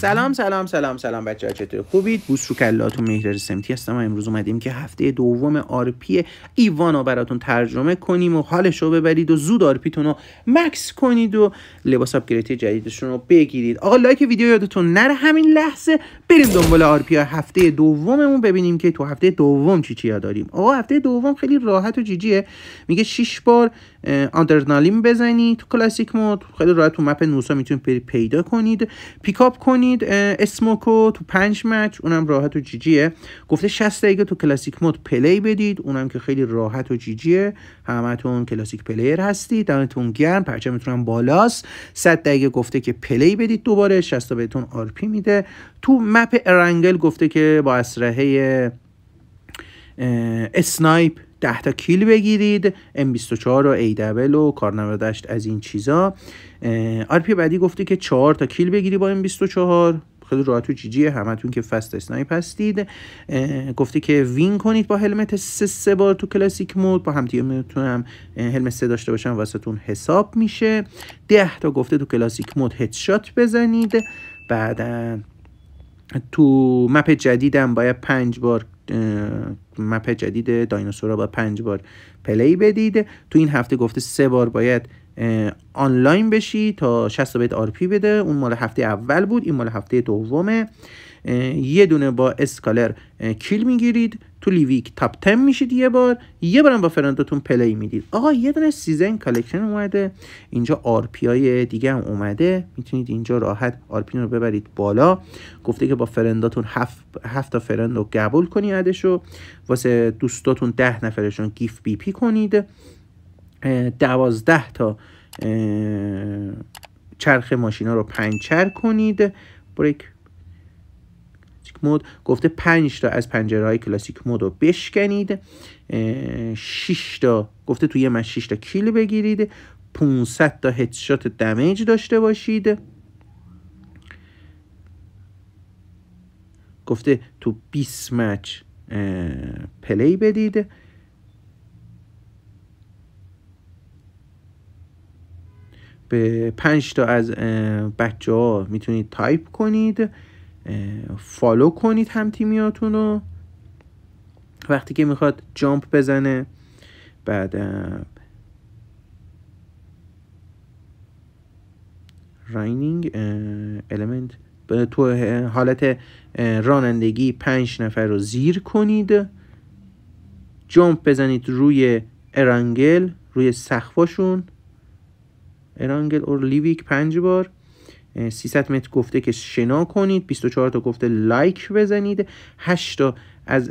سلام سلام سلام سلام بچه ها چطور خوبید بوس رو کلاتون مهرر سمتی هستم و امروز اومدیم که هفته دوم آرپی ایوانو براتون ترجمه کنیم و حالش رو ببرید و زود آرپیتون رو مکس کنید و لباس آپگریت جدیدشون رو بگیرید آقا لایک ویدیو یادتون نره همین لحظه بریم دنبال آرپی هفته دوممون ببینیم که تو هفته دوم چی چیا داریم آقا هفته دوم خیلی راحت و جیجیه میگه 6 بار آدرنالین بزنید تو کلاسیک مود خیلی راحت تو مپ نوسا میتونید پیدا کنید پیکاپ کنید اسموکو تو پنج مچ اونم راحت و جیجیه گفته 60 دقیقه تو کلاسیک مود پلی بدید اونم که خیلی راحت و جیجیه همتون کلاسیک پلیر هستید دمتون گرم پرچمتون هم بالاست 100 دقیقه گفته که پلی بدید دوباره 60 بهتون آرپی میده تو مپ ارنگل گفته که با اسرهه اسنایپ 10 تا کیل بگیرید M24 و دبل و داشت از این چیزا آرپی بعدی گفته که 4 تا کیل بگیری با M24 خیلی راحت و همتون که فست اسنایپ هستید گفته که وین کنید با هلمت سه سه بار تو کلاسیک مود با هم تیمتون هم هلمت سه داشته باشن واسهتون حساب میشه 10 تا گفته تو کلاسیک مود هدشات بزنید بعدا تو مپ جدیدم باید پنج بار مپ جدید دایناسورا با پنج بار پلی بدید تو این هفته گفته سه بار باید آنلاین بشی تا 60 بیت آر پی بده اون مال هفته اول بود این مال هفته دومه یه دونه با اسکالر کیل میگیرید تو لیویک تاپ 10 میشید یه بار یه بارم با فرندتون پلی میدید آقا یه دونه سیزن کالکشن اومده اینجا آرپی های دیگه هم اومده میتونید اینجا راحت پی رو ببرید بالا گفته که با فرنداتون هفت, تا فرند رو قبول کنی رو واسه دوستاتون ده نفرشون گیف بی پی کنید دوازده تا چرخ ماشینا رو پنچر کنید بریک کلاسیک مود گفته 5 تا از پنجره های کلاسیک مود رو بشکنید 6 تا گفته توی یه 6 تا کیل بگیرید 500 تا هدشات دمیج داشته باشید گفته تو 20 مچ پلی بدید به 5 تا از بچه ها میتونید تایپ کنید فالو کنید هم تیمیاتون رو وقتی که میخواد جامپ بزنه بعد راینینگ المنت تو حالت رانندگی پنج نفر رو زیر کنید جامپ بزنید روی ارانگل روی سخفاشون ارانگل اور لیویک پنج بار 300 متر گفته که شنا کنید 24 تا گفته لایک بزنید 8 تا از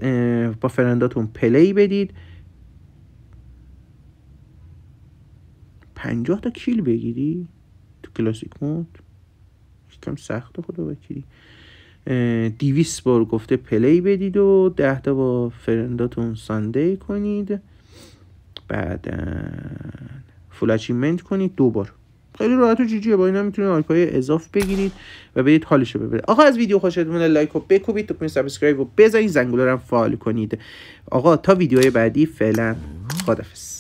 با فرنداتون پلی بدید 50 تا کیل بگیری تو کلاسیک مود کم سخت خدا وکیلی 200 بار گفته پلی بدید و 10 تا با فرنداتون ساندی کنید بعد فول اچیومنت کنید دو بار خیلی راحت و جیجیه با اینا میتونید آلپای اضاف بگیرید و بدید حالش رو ببرید آقا از ویدیو خوشت اومد لایک و بکوبید تو سابسکرایب و بزنید زنگوله رو فعال کنید آقا تا ویدیوهای بعدی فعلا خدافظ